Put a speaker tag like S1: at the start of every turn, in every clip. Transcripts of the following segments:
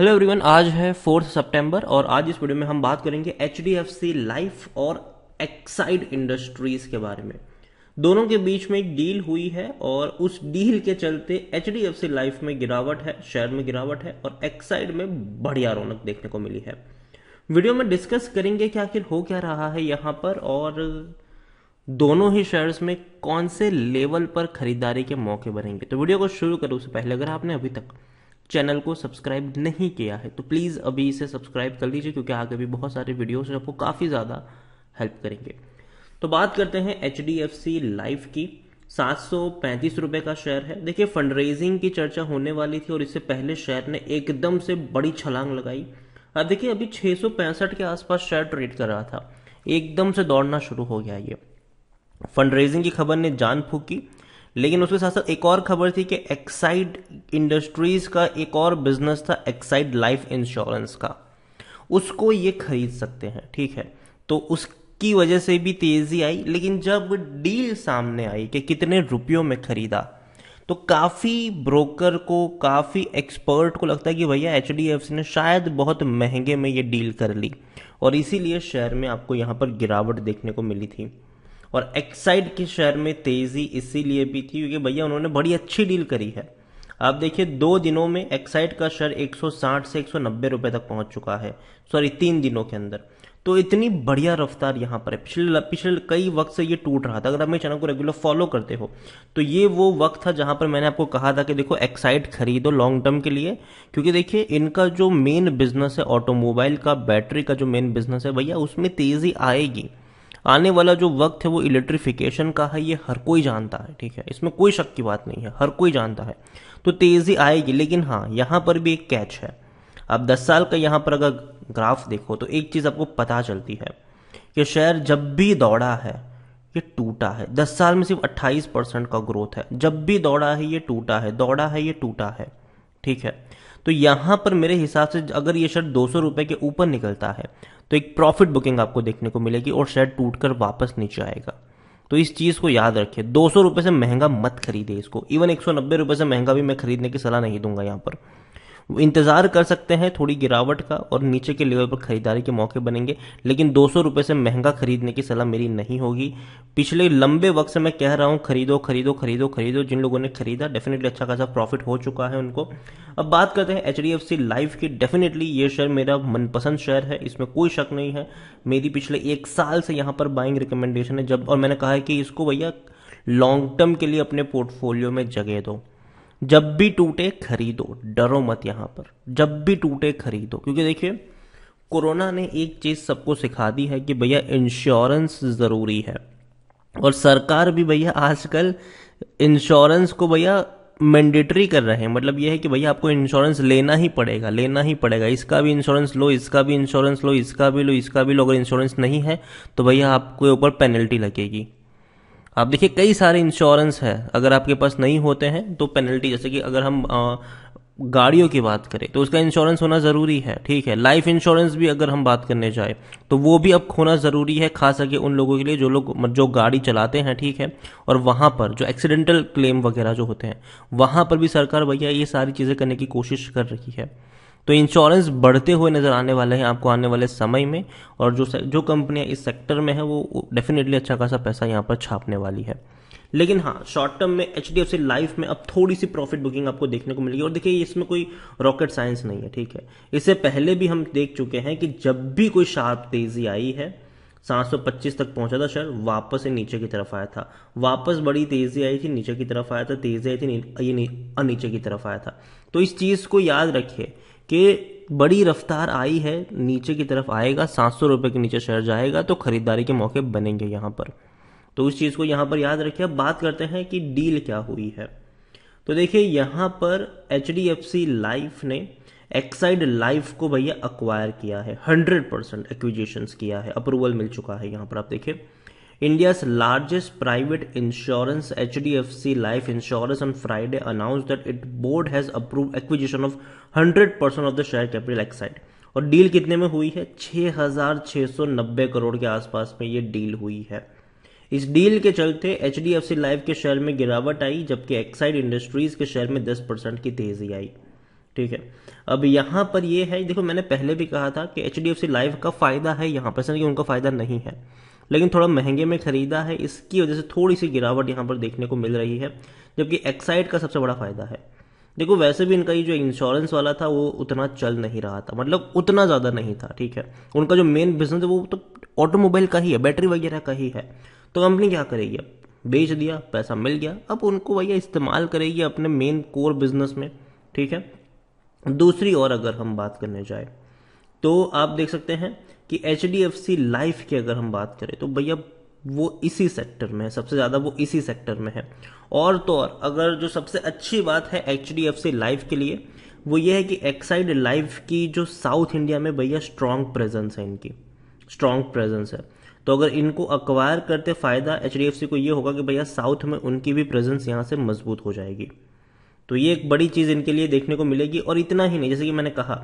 S1: Hello everyone आज है fourth सितंबर और आज इस वीडियो में हम बात करेंगे H D F C life और एक्साइड इंडस्ट्रीज के बारे में दोनों के बीच में एक डील हुई है और उस डील के चलते H D F C life में गिरावट है शेयर में गिरावट है और एक्साइड में बढ़िया रौनक देखने को मिली है वीडियो में डिस्कस करेंगे कि आखिर हो क्या रहा है यहाँ पर और दोनों ही शेयर्स में कौन से लेवल पर खरीदारी के मौके बनेंगे तो वीडियो को शुरू करो उससे पहले अगर आपने अभी तक चैनल को सब्सक्राइब नहीं किया है तो प्लीज़ अभी इसे सब्सक्राइब कर लीजिए क्योंकि आगे भी बहुत सारे वीडियोस आपको काफ़ी ज़्यादा हेल्प करेंगे तो बात करते हैं H D F C life की सात सौ पैंतीस रुपये का शेयर है देखिए फंड रेजिंग की चर्चा होने वाली थी और इससे पहले शेयर ने एकदम से बड़ी छलांग लगाई अब देखिए अभी छः सौ पैंसठ के आसपास शेयर ट्रेड कर रहा था एकदम से दौड़ना शुरू हो गया ये फंड रेजिंग की खबर ने जान फूकी लेकिन उसके साथ साथ एक और खबर थी कि एक्साइड इंडस्ट्रीज का एक और बिजनेस था एक्साइड लाइफ इंश्योरेंस का उसको ये खरीद सकते हैं ठीक है तो उसकी वजह से भी तेजी आई लेकिन जब डील सामने आई कि कितने रुपयों में खरीदा तो काफ़ी ब्रोकर को काफ़ी एक्सपर्ट को लगता है कि भैया एच ने शायद बहुत महंगे में ये डील कर ली और इसीलिए शेयर में आपको यहां पर गिरावट देखने को मिली थी और एक्साइड के शेयर में तेज़ी इसीलिए भी थी क्योंकि भैया उन्होंने बड़ी अच्छी डील करी है आप देखिए दो दिनों में एक्साइड का शेयर 160 से 190 रुपए तक पहुंच चुका है सॉरी तीन दिनों के अंदर तो इतनी बढ़िया रफ्तार यहाँ पर है पिछले पिछले कई वक्त से ये टूट रहा था अगर आप मेरे चैनल को रेगुलर फॉलो करते हो तो ये वो वक्त था जहाँ पर मैंने आपको कहा था कि देखो एक्साइड खरीदो लॉन्ग टर्म के लिए क्योंकि देखिए इनका जो मेन बिजनेस है ऑटोमोबाइल का बैटरी का जो मेन बिजनेस है भैया उसमें तेज़ी आएगी आने वाला जो वक्त है वो इलेक्ट्रिफिकेशन का है ये हर कोई जानता है ठीक है इसमें कोई शक की बात नहीं है हर कोई जानता है तो तेज़ी आएगी लेकिन हाँ यहाँ पर भी एक कैच है आप दस साल का यहाँ पर अगर ग्राफ देखो तो एक चीज़ आपको पता चलती है कि शेयर जब भी दौड़ा है ये टूटा है दस साल में सिर्फ अट्ठाईस परसेंट का ग्रोथ है जब भी दौड़ा है ये टूटा है दौड़ा है ये टूटा है ठीक है तो यहां पर मेरे हिसाब से अगर ये शर्ट दो सौ रुपए के ऊपर निकलता है तो एक प्रॉफिट बुकिंग आपको देखने को मिलेगी और शर्ट टूटकर वापस नीचे आएगा तो इस चीज़ को याद रखिए दो सौ रुपए से महंगा मत खरीदे इसको इवन एक सौ नब्बे रुपए से महंगा भी मैं खरीदने की सलाह नहीं दूंगा यहां पर इंतज़ार कर सकते हैं थोड़ी गिरावट का और नीचे के लेवल पर ख़रीदारी के मौके बनेंगे लेकिन दो सौ से महंगा खरीदने की सलाह मेरी नहीं होगी पिछले लंबे वक्त से मैं कह रहा हूँ खरीदो खरीदो खरीदो खरीदो जिन लोगों ने खरीदा डेफिनेटली अच्छा खासा प्रॉफिट हो चुका है उनको अब बात करते हैं H D F C life की डेफिनेटली ये शेयर मेरा मनपसंद शेयर है इसमें कोई शक नहीं है मेरी पिछले एक साल से यहाँ पर बाइंग रिकमेंडेशन है जब और मैंने कहा है कि इसको भैया लॉन्ग टर्म के लिए अपने पोर्टफोलियो में जगह दो जब भी टूटे खरीदो डरो मत यहाँ पर जब भी टूटे खरीदो क्योंकि देखिए कोरोना ने एक चीज़ सबको सिखा दी है कि भैया इंश्योरेंस ज़रूरी है और सरकार भी भैया आजकल इंश्योरेंस को भैया मैंडेटरी कर रहे हैं मतलब यह है कि भैया आपको इंश्योरेंस लेना ही पड़ेगा लेना ही पड़ेगा इसका भी इंश्योरेंस लो इसका भी इंश्योरेंस लो इसका भी लो इसका भी लो अगर इंश्योरेंस नहीं है तो भैया आपके ऊपर पेनल्टी लगेगी आप देखिए कई सारे इंश्योरेंस है अगर आपके पास नहीं होते हैं तो पेनल्टी जैसे कि अगर हम आ, गाड़ियों की बात करें तो उसका इंश्योरेंस होना ज़रूरी है ठीक है लाइफ इंश्योरेंस भी अगर हम बात करने जाए तो वो भी अब होना ज़रूरी है खास करके उन लोगों के लिए जो लोग जो गाड़ी चलाते हैं ठीक है और वहाँ पर जो एक्सीडेंटल क्लेम वगैरह जो होते हैं वहां पर भी सरकार भैया ये सारी चीज़ें करने की कोशिश कर रही है तो इंश्योरेंस बढ़ते हुए नज़र आने वाले हैं आपको आने वाले समय में और जो जो कंपनियां इस सेक्टर में है वो डेफिनेटली अच्छा खासा पैसा यहाँ पर छापने वाली है लेकिन हाँ शॉर्ट टर्म में H D F C life में अब थोड़ी सी प्रॉफिट बुकिंग आपको देखने को मिलेगी और देखिए इसमें कोई रॉकेट साइंस नहीं है ठीक है इससे पहले भी हम देख चुके हैं कि जब भी कोई शार्प तेजी आई है 725 तक पहुंचा था शेयर वापस ये नीचे की तरफ आया था वापस बड़ी तेजी आई थी नीचे की तरफ आया था तेजी आई थी ये नी, नीचे की तरफ आया था तो इस चीज़ को याद रखिए कि बड़ी रफ्तार आई है नीचे की तरफ आएगा सात सौ रुपये के नीचे शेयर जाएगा तो खरीदारी के मौके बनेंगे यहां पर तो उस चीज़ को यहां पर याद रखिए अब बात करते हैं कि डील क्या हुई है तो देखिए यहां पर H D F C life ने एक्साइड लाइफ को भैया अक्वायर किया है हंड्रेड परसेंट एक्विजेशन किया है अप्रूवल मिल चुका है यहां पर आप देखिए India's largest private insurance HDFC Life Insurance on Friday announced that its board has approved acquisition of 100% of the share capital Exide. और डील कितने में हुई है 6,690 करोड़ के आसपास में ये डील हुई है इस डील के चलते H D F C life के शेयर में गिरावट आई जबकि एक्साइड इंडस्ट्रीज के शेयर में 10 परसेंट की तेजी आई ठीक है अब यहां पर ये है देखो मैंने पहले भी कहा था कि H D F C life का फायदा है यहां पर उनका फायदा नहीं है लेकिन थोड़ा महंगे में खरीदा है इसकी वजह से थोड़ी सी गिरावट यहाँ पर देखने को मिल रही है जबकि एक्साइड का सबसे बड़ा फ़ायदा है देखो वैसे भी इनका ये जो इंश्योरेंस वाला था वो उतना चल नहीं रहा था मतलब उतना ज़्यादा नहीं था ठीक है उनका जो मेन बिजनेस है वो तो ऑटोमोबाइल का ही है बैटरी वगैरह का ही है तो कंपनी क्या करेगी अब बेच दिया पैसा मिल गया अब उनको भैया इस्तेमाल करेगी अपने मेन कोर बिजनेस में ठीक है दूसरी और अगर हम बात करने जाए तो आप देख सकते हैं कि H D F C life की अगर हम बात करें तो भैया वो इसी सेक्टर में है सबसे ज़्यादा वो इसी सेक्टर में है और तो और अगर जो सबसे अच्छी बात है H D F C life के लिए वो ये है कि एक्साइड लाइफ की जो साउथ इंडिया में भैया स्ट्रांग प्रेजेंस है इनकी स्ट्रांग प्रेजेंस है तो अगर इनको अक्वायर करते फ़ायदा एच डी एफ सी को ये होगा कि भैया साउथ में उनकी भी प्रेजेंस यहाँ से मजबूत हो जाएगी तो ये एक बड़ी चीज़ इनके लिए देखने को मिलेगी और इतना ही नहीं जैसे कि मैंने कहा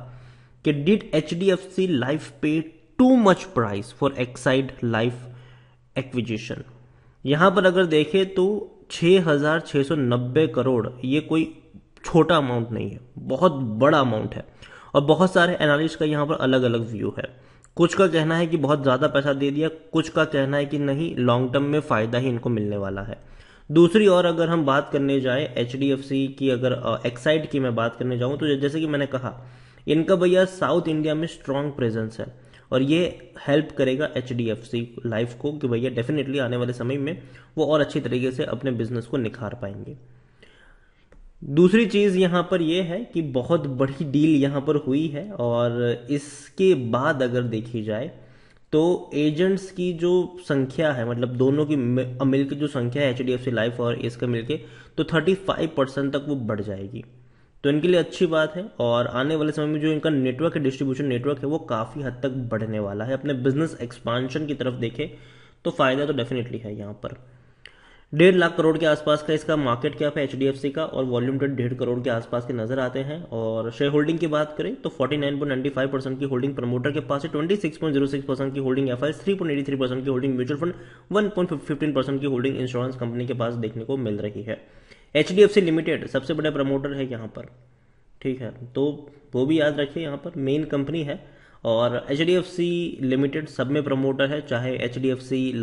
S1: कि did H D F C life pay too much price for Exide life acquisition यहां पर अगर देखें तो 6,690 करोड़ ये कोई छोटा अमाउंट नहीं है बहुत बड़ा अमाउंट है और बहुत सारे एनालिस्ट का यहाँ पर अलग अलग व्यू है कुछ का कहना है कि बहुत ज़्यादा पैसा दे दिया कुछ का कहना है कि नहीं लॉन्ग टर्म में फ़ायदा ही इनको मिलने वाला है दूसरी ओर अगर हम बात करने जाए एच की अगर एक्साइड की मैं बात करने जाऊँ तो जैसे कि मैंने कहा इनका भैया साउथ इंडिया में स्ट्रांग प्रेजेंस है और ये हेल्प करेगा H D F C life को कि भैया डेफिनेटली आने वाले समय में वो और अच्छी तरीके से अपने बिजनेस को निखार पाएंगे दूसरी चीज़ यहां पर यह है कि बहुत बड़ी डील यहां पर हुई है और इसके बाद अगर देखी जाए तो एजेंट्स की जो संख्या है मतलब दोनों की मिलकर जो संख्या है H D F C life और इसका मिलके तो थर्टी फाइव परसेंट तक वो बढ़ जाएगी तो इनके लिए अच्छी बात है और आने वाले समय में जो इनका नेटवर्क है डिस्ट्रीब्यूशन नेटवर्क है वो काफ़ी हद तक बढ़ने वाला है अपने बिजनेस एक्सपांशन की तरफ देखें तो फ़ायदा तो डेफिनेटली है यहाँ पर डेढ़ लाख करोड़ के आसपास का इसका मार्केट कैप है एच का और वॉल्यूम ट्रेड तो डेढ़ करोड़ के आसपास के नजर आते हैं और शेयर होल्डिंग की बात करें तो फाइव परसेंट की होल्डिंग प्रमोटर के पास है सिक्स परसेंट की holding F I three point eighty percent की holding mutual fund fifteen percent की होल्डिंग इंश्योरेंस कंपनी के पास देखने को मिल रही है एच लिमिटेड सबसे बड़े प्रमोटर है यहाँ पर ठीक है तो वो भी याद रखिए यहाँ पर मेन कंपनी है और एच लिमिटेड सब में प्रमोटर है चाहे एच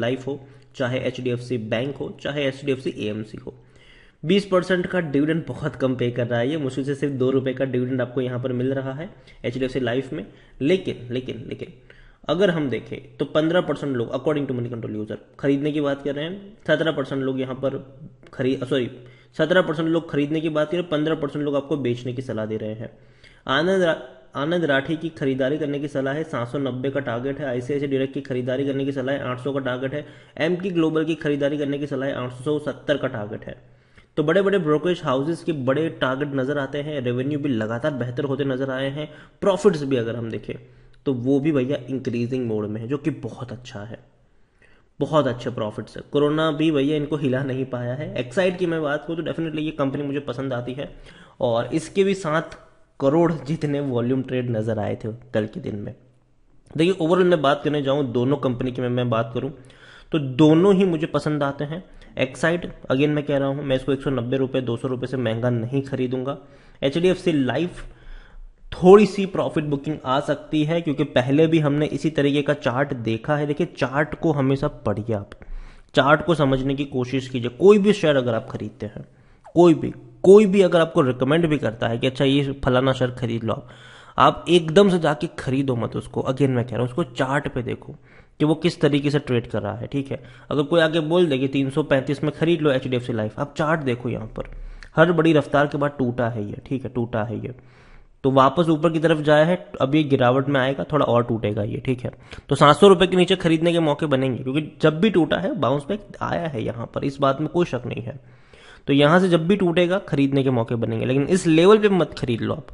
S1: लाइफ हो चाहे एच बैंक हो चाहे एच डी हो बीस परसेंट का डिविडेंड बहुत कम पे कर रहा है ये मुश्किल से सिर्फ दो रुपये का डिविडेंड आपको यहाँ पर मिल रहा है H D F C life में लेकिन लेकिन लेकिन अगर हम देखें तो पंद्रह परसेंट लोग according to Moneycontrol user खरीदने की बात कर रहे हैं सत्रह परसेंट लोग यहाँ पर खरीद सॉरी सत्रह परसेंट लोग खरीदने की बात करें पंद्रह परसेंट लोग आपको बेचने की सलाह दे रहे हैं आनंद रा, आनंद राठी की खरीदारी करने की सलाह है सात सौ नब्बे का टारगेट है आईसीआईसी डायरेक्ट की खरीदारी करने की सलाह है आठ सौ का टारगेट है एम की ग्लोबल की खरीदारी करने की सलाह है आठ सौ सत्तर का टारगेट है तो बड़े बड़े ब्रोकरेज हाउसेस के बड़े टारगेट नज़र आते हैं रेवेन्यू भी लगातार बेहतर होते नज़र आए हैं प्रॉफिट्स भी अगर हम देखें तो वो भी भैया इंक्रीजिंग मोड में है जो कि बहुत अच्छा है बहुत अच्छे प्रॉफिट है कोरोना भी भैया इनको हिला नहीं पाया है एक्साइड की मैं बात करूँ तो डेफिनेटली ये कंपनी मुझे पसंद आती है और इसके भी सात करोड़ जितने वॉल्यूम ट्रेड नज़र आए थे कल के दिन में देखिए ओवरऑल मैं बात करने जाऊँ दोनों कंपनी की मैं, मैं बात करूँ तो दोनों ही मुझे पसंद आते हैं एक्साइड अगेन मैं कह रहा हूँ मैं इसको एक सौ नब्बे रुपये दो सौ रुपये से महंगा नहीं खरीदूंगा H D F C life थोड़ी सी प्रॉफिट बुकिंग आ सकती है क्योंकि पहले भी हमने इसी तरीके का चार्ट देखा है देखिए चार्ट को हमेशा पढ़िए आप चार्ट को समझने की कोशिश कीजिए कोई भी शेयर अगर आप खरीदते हैं कोई भी कोई भी अगर आपको रिकमेंड भी करता है कि अच्छा ये फलाना शेयर खरीद लो आप आप एकदम से जाके खरीदो मत उसको अगेन मैं कह रहा हूँ उसको चार्ट पे देखो कि वो किस तरीके से ट्रेड कर रहा है ठीक है अगर कोई आगे बोल दे कि 335 में खरीद लो H D F C life आप चार्ट देखो यहाँ पर हर बड़ी रफ्तार के बाद टूटा है ये ठीक है टूटा है ये तो वापस ऊपर की तरफ जाया है अब ये गिरावट में आएगा थोड़ा और टूटेगा ये ठीक है तो सात सौ रुपये के नीचे खरीदने के मौके बनेंगे क्योंकि जब भी टूटा है बाउंस बैक आया है यहाँ पर इस बात में कोई शक नहीं है तो यहाँ से जब भी टूटेगा खरीदने के मौके बनेंगे लेकिन इस लेवल पे मत खरीद लो आप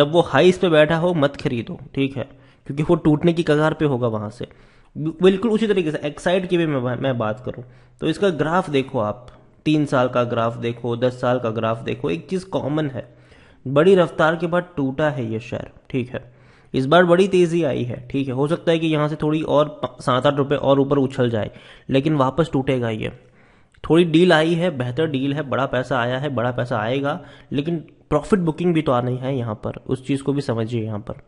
S1: जब वो हाई पे बैठा हो मत खरीदो ठीक है क्योंकि वो टूटने की कगार पे होगा वहाँ से बिल्कुल उसी तरीके से एक्साइड की भी मैं मैं बात करूँ तो इसका ग्राफ देखो आप तीन साल का ग्राफ देखो दस साल का ग्राफ देखो एक चीज़ कॉमन है बड़ी रफ्तार के बाद टूटा है ये शहर ठीक है इस बार बड़ी तेज़ी आई है ठीक है हो सकता है कि यहाँ से थोड़ी और सात आठ रुपये और ऊपर उछल जाए लेकिन वापस टूटेगा ये थोड़ी डील आई है बेहतर डील है बड़ा पैसा आया है बड़ा पैसा आएगा लेकिन प्रॉफिट बुकिंग भी तो आनी है यहाँ पर उस चीज़ को भी समझिए यहाँ पर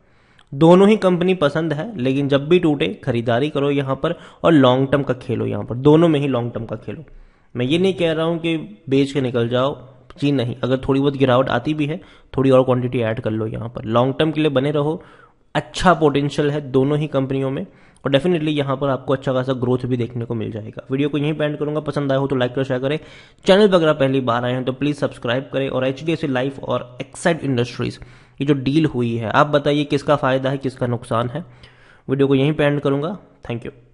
S1: दोनों ही कंपनी पसंद है लेकिन जब भी टूटे खरीदारी करो यहाँ पर और लॉन्ग टर्म का खेलो यहाँ पर दोनों में ही लॉन्ग टर्म का खेलो मैं ये नहीं कह रहा हूँ कि बेच के निकल जाओ जी नहीं अगर थोड़ी बहुत गिरावट आती भी है थोड़ी और क्वांटिटी ऐड कर लो यहाँ पर लॉन्ग टर्म के लिए बने रहो अच्छा पोटेंशियल है दोनों ही कंपनियों में और डेफिनेटली यहाँ पर आपको अच्छा खासा ग्रोथ भी देखने को मिल जाएगा वीडियो को यहीं पेंड करूंगा पसंद आया हो तो लाइक और शेयर करें चैनल पर अगर पहली बार आए हैं तो प्लीज़ सब्सक्राइब करें और एच डी लाइफ और एक्साइड इंडस्ट्रीज़ ये जो डील हुई है आप बताइए किसका फ़ायदा है किसका नुकसान है वीडियो को यहीं पेंड करूंगा थैंक यू